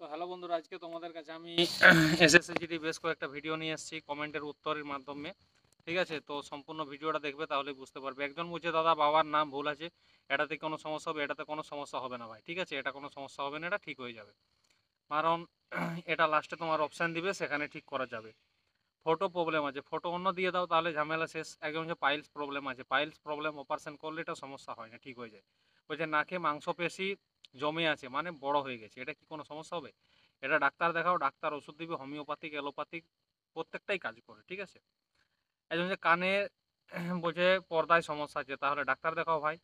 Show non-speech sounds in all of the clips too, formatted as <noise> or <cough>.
তো হ্যালো বন্ধুরা আজকে তোমাদের কাছে আমি এসএসসিটি বেশ কয়েকটা ভিডিও নিয়ে এসেছি কমেন্টের উত্তরের মাধ্যমে ঠিক আছে তো সম্পূর্ণ ভিডিওটা দেখবে তাহলে বুঝতে পারবে একজন বলছে দাদা বাবার নাম ভুল আছে এটাতে কোনো সমস্যা হবে এটাতে কোনো সমস্যা হবে না ভাই ঠিক আছে এটা কোনো সমস্যা হবে না এটা ঠিক হয়ে যাবে কারণ এটা লাস্টে তোমার অপশান দিবে সেখানে ঠিক করা যাবে ফটো প্রবলেম আছে ফটো অন্য দিয়ে দাও তাহলে ঝামেলা শেষ একজন যে পাইলস প্রবলেম আছে পাইলস প্রবলেম অপারেশন করলে এটা সমস্যা হয় না ঠিক হয়ে যায় বলছে নাকে মাংসপেশি জমে আছে মানে বড় হয়ে গেছে এটা কি কোনো সমস্যা হবে এটা ডাক্তার দেখাও ডাক্তার ওষুধ দিবে হোমিওপ্যাথিক অ্যালোপ্যাথিক প্রত্যেকটাই কাজ করে ঠিক আছে একজন যে কানে <clears throat> বলছে পর্দায় সমস্যা আছে তাহলে ডাক্তার দেখাও ভাই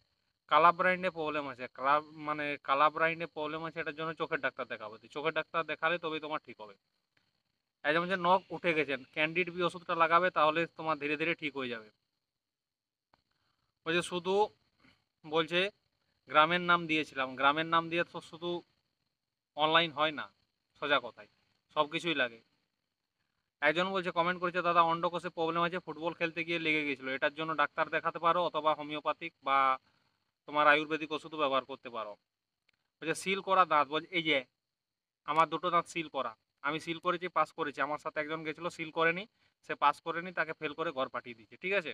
কালা ব্রাইন্ডে প্রবলেম আছে কালা মানে কালা ব্রাইন্ডে প্রবলেম আছে এটার জন্য চোখের ডাক্তার দেখাবো চোখের ডাক্তার দেখালে তবেই তোমার ঠিক হবে যেমন যে নখ উঠে গেছেন ক্যান্ডিড বি ওষুধটা লাগাবে তাহলে তোমার ধীরে ধীরে ঠিক হয়ে যাবে বলছে শুধু বলছে গ্রামের নাম দিয়েছিলাম গ্রামের নাম দিয়ে তো শুধু অনলাইন হয় না সোজা কথায় সব কিছুই লাগে একজন বলছে কমেন্ট করেছে দাদা অন্ডকোষে প্রবলেম আছে ফুটবল খেলতে গিয়ে লেগে গেছিলো এটার জন্য ডাক্তার দেখাতে পারো অথবা হোমিওপ্যাথিক বা তোমার আয়ুর্বেদিক ওষুধও ব্যবহার করতে পারো বলছে সিল করা দাঁত বলছে এই যে আমার দুটো দাঁত সিল করা আমি সিল করেছি পাস করেছি আমার সাথে একজন গেছিলো সিল করেনি সে পাস করেনি তাকে ফেল করে ঘর পাঠিয়ে দিয়েছে ঠিক আছে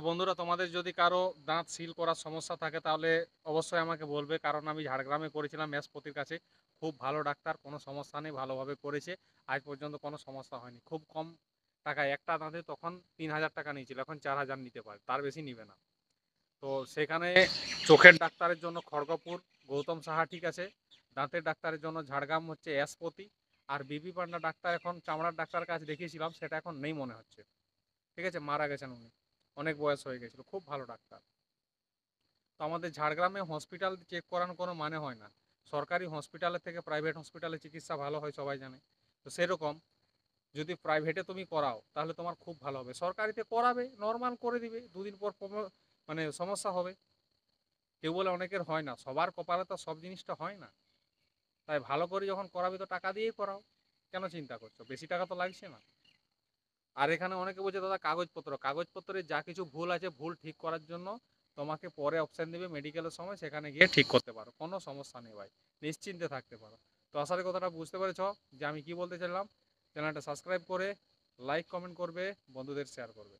তো বন্ধুরা তোমাদের যদি কারো দাঁত সিল করার সমস্যা থাকে তাহলে অবশ্যই আমাকে বলবে কারণ আমি ঝাড়গ্রামে করেছিলাম মেসপতির কাছে খুব ভালো ডাক্তার কোনো সমস্যা নেই ভালোভাবে করেছে আজ পর্যন্ত কোনো সমস্যা হয়নি খুব কম টাকা একটা দাঁতে তখন তিন হাজার টাকা নিয়েছিল এখন চার হাজার নিতে পারে তার বেশি নিবে না তো সেখানে চোখের ডাক্তারের জন্য খড়গপুর গৌতম সাহা ঠিক আছে দাঁতের ডাক্তারের জন্য ঝাড়গ্রাম হচ্ছে এসপতি আর বিবি পান্ডা ডাক্তার এখন চামড়ার ডাক্তার কাছে দেখিয়েছিলাম সেটা এখন নেই মনে হচ্ছে ঠিক আছে মারা গেছেন উনি অনেক বয়স হয়ে গেছিলো খুব ভালো ডাক্তার তো আমাদের ঝাড়গ্রামে হসপিটাল চেক করানো কোনো মানে হয় না সরকারি হসপিটালের থেকে প্রাইভেট হসপিটালে চিকিৎসা ভালো হয় সবাই জানে তো সেরকম যদি প্রাইভেটে তুমি করাও তাহলে তোমার খুব ভালো হবে সরকারিতে করাবে নর্মাল করে দিবে দুদিন পর মানে সমস্যা হবে কেউ বলে অনেকের হয় না সবার কপালে তো সব জিনিসটা হয় না তাই ভালো করে যখন করাবে তো টাকা দিয়েই করাও কেন চিন্তা করছো বেশি টাকা তো লাগছে না আর এখানে অনেকে বলছে দাদা কাগজপত্র কাগজপত্রে যা কিছু ভুল আছে ভুল ঠিক করার জন্য তোমাকে পরে অপশান দেবে মেডিকেলের সময় সেখানে গিয়ে ঠিক করতে পারো কোনো সমস্যা নেই ভাই নিশ্চিন্তে থাকতে পারো তো আসার কথাটা বুঝতে পেরেছ যে আমি কি বলতে চাইলাম চ্যানেলটা সাবস্ক্রাইব করে লাইক কমেন্ট করবে বন্ধুদের শেয়ার করবে